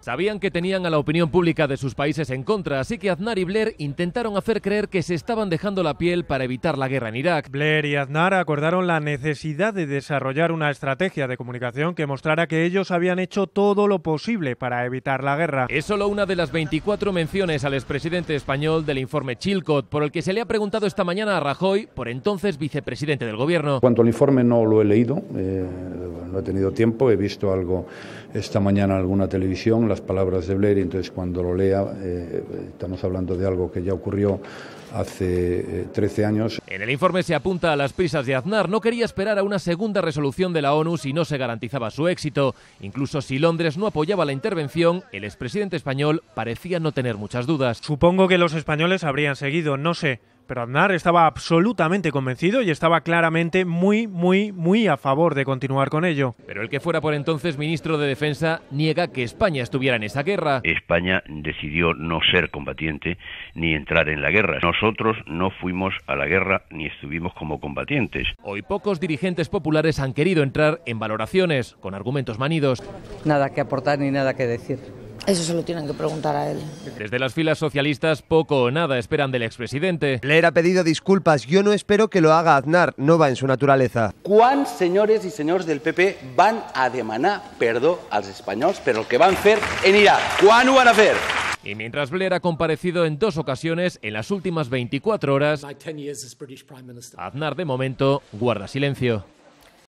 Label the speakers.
Speaker 1: Sabían que tenían a la opinión pública de sus países en contra, así que Aznar y Blair
Speaker 2: intentaron hacer creer que se estaban dejando la piel para evitar la guerra en Irak. Blair y Aznar acordaron la necesidad de desarrollar una estrategia de comunicación que mostrara que ellos habían hecho todo lo posible para evitar la guerra. Es solo una de las 24 menciones al expresidente español
Speaker 1: del informe Chilcot, por el que se le ha preguntado esta mañana a Rajoy, por entonces vicepresidente del gobierno.
Speaker 3: Cuanto al informe no lo he leído, eh, no he tenido tiempo, he visto algo esta mañana en alguna televisión, las palabras de Blair, y entonces cuando lo lea, eh, estamos hablando de algo que ya ocurrió hace 13 eh, años. En
Speaker 1: el informe se apunta a las prisas de Aznar. No quería esperar a una segunda resolución de la ONU si no se garantizaba su éxito. Incluso si Londres no
Speaker 2: apoyaba la intervención, el expresidente español parecía no tener muchas dudas. Supongo que los españoles habrían seguido, no sé. Pero Aznar estaba absolutamente convencido y estaba claramente muy, muy, muy a favor de continuar con ello. Pero el que fuera por entonces ministro de Defensa niega que España estuviera en esa guerra.
Speaker 4: España decidió no ser combatiente ni entrar en la guerra. Nosotros no fuimos a la guerra ni estuvimos como combatientes.
Speaker 1: Hoy pocos dirigentes populares han querido entrar en valoraciones con argumentos manidos.
Speaker 3: Nada que aportar ni nada que decir. Eso se lo tienen que preguntar a él.
Speaker 1: Desde las filas socialistas poco o nada esperan del expresidente. Le ha pedido disculpas. Yo no espero que lo haga Aznar. No va en su naturaleza.
Speaker 4: ¿Cuán señores y señores del PP van a demanar perdón a los españoles pero lo que van a hacer en Irak? ¿Cuán
Speaker 1: van a hacer? Y mientras Blair ha comparecido en dos ocasiones en las últimas 24 horas, Aznar de momento guarda silencio.